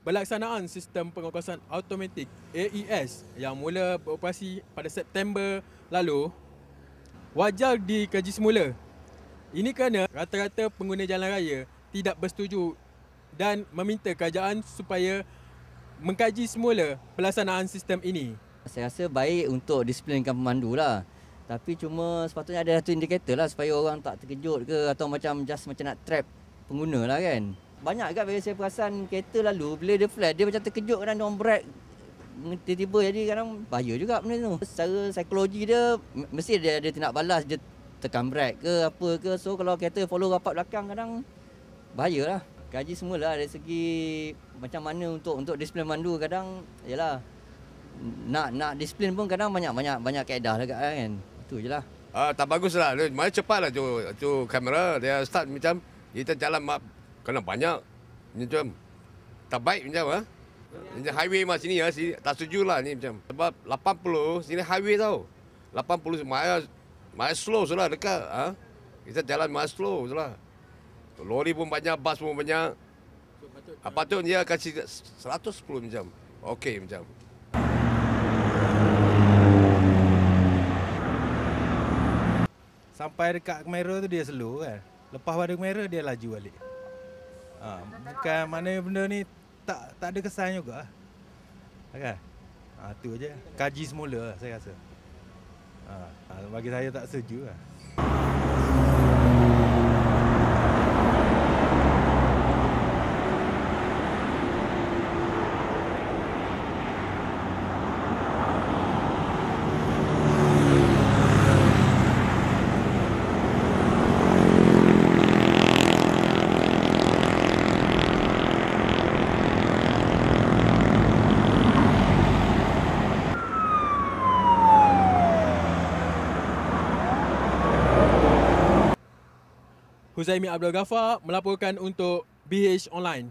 Pelaksanaan sistem pengawasan automatik AES yang mula beroperasi pada September lalu wajar dikaji semula. Ini kerana rata-rata pengguna jalan raya tidak bersetuju dan meminta kerajaan supaya mengkaji semula pelaksanaan sistem ini. Saya rasa baik untuk disiplinkan pemandu lah. Tapi cuma sepatutnya ada satu indikator lah supaya orang tak terkejut ke atau macam just macam nak trap pengguna lah kan banyak juga bila saya perasan kereta lalu bila dia flat dia macam terkejut kadang dia orang brek tiba-tiba jadi kadang bahaya juga benda tu secara psikologi dia mesti dia ada tindak balas dia tekan break ke apa ke so kalau kereta follow rapat belakang kadang bahaya lah kaji semula dari segi macam mana untuk untuk disiplin mandu kadang yalah nak nak disiplin pun kadang banyak-banyak banyak kaedah dekat lah kan tu je lah Ah, tak bagus lah. Mana cepat lah tu, tu kamera. Dia start macam kita jalan Kena banyak. Macam tak baik macam ah. Ha? Macam highway mah sini ya, ha, sini tak lah ni macam. Sebab 80 sini highway tau. 80 mile mile slow sudah dekat ah. Ha? Kita jalan mile slow sudah. Lori pun banyak, bas pun banyak. Apa ah, tu dia kasi 110 jam. Okey macam. Sampai dekat Kemera tu dia slow kan. Lepas pada Kemera dia laju balik. Ha, bukan mana benda ni tak tak ada kesan juga. Kan? Ha, tu aje. Kaji semula saya rasa. Ha, ha bagi saya tak sejuk lah. Huzaimi Abdul Ghaffar melaporkan untuk BH Online.